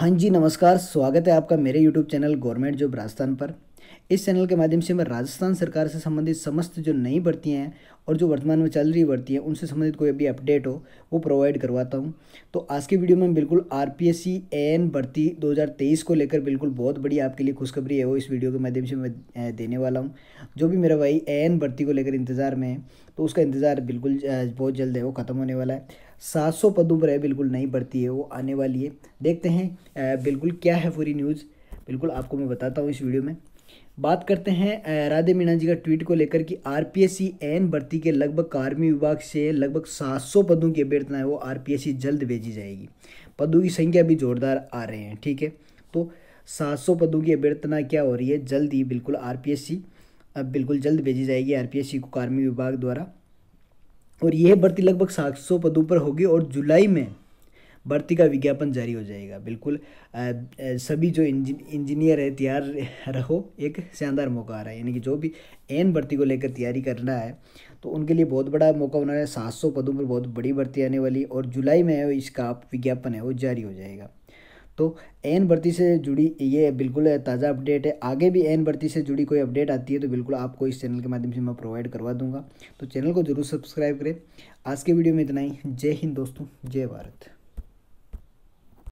हाँ जी नमस्कार स्वागत है आपका मेरे YouTube channel government job Rajasthan पर इस चैनल के माध्यम से मैं राजस्थान सरकार से संबंधित समस्त जो नई भर्तियाँ हैं और जो वर्तमान में चल रही भर्ती हैं उनसे संबंधित कोई भी अपडेट हो वो प्रोवाइड करवाता हूँ तो आज की वीडियो में बिल्कुल R P S C N भर्ती 2023 को लेकर बिल्कुल बहुत बड़ी आपके लिए खुशखबरी है वो इस वीडियो के माध्यम से मैं देने वाला हूँ जो भी मेरा भाई एन भर्ती को लेकर इंतज़ार में है तो उसका इंतज़ार बिल्कुल बहुत जल्द है वो ख़त्म होने वाला है सात सौ पदों पर है बिल्कुल नई भर्ती है वो आने वाली है देखते हैं बिल्कुल क्या है पूरी न्यूज़ बिल्कुल आपको मैं बताता हूँ इस वीडियो में बात करते हैं राधे मीणा जी का ट्वीट को लेकर कि R P S C N भर्ती के लगभग कार्मी विभाग से लगभग 700 पदों की अभ्यर्थना है वो आर पी एस सी जल्द भेजी जाएगी पदों की संख्या भी जोरदार आ रहे हैं ठीक है तो 700 पदों की अभ्यर्थना क्या हो रही है जल्द ही बिल्कुल आर पी एस सी अब बिल्कुल जल्द भेजी जाएगी आर पी एस सी को कार्मिक विभाग द्वारा और यह भर्ती लगभग सात पदों पर होगी और जुलाई में भर्ती का विज्ञापन जारी हो जाएगा बिल्कुल सभी जो इंजीनियर है तैयार रहो एक शानदार मौका आ रहा है यानी कि जो भी एन भर्ती को लेकर तैयारी करना है तो उनके लिए बहुत बड़ा मौका होना है सात सौ पदों पर बहुत बड़ी भर्ती आने वाली और जुलाई में इसका विज्ञापन है वो जारी हो जाएगा तो एन भर्ती से जुड़ी ये बिल्कुल ताज़ा अपडेट है आगे भी एन भर्ती से जुड़ी कोई अपडेट आती है तो बिल्कुल आपको इस चैनल के माध्यम से मैं प्रोवाइड करवा दूंगा तो चैनल को जरूर सब्सक्राइब करें आज के वीडियो में इतना ही जय हिंद दोस्तों जय भारत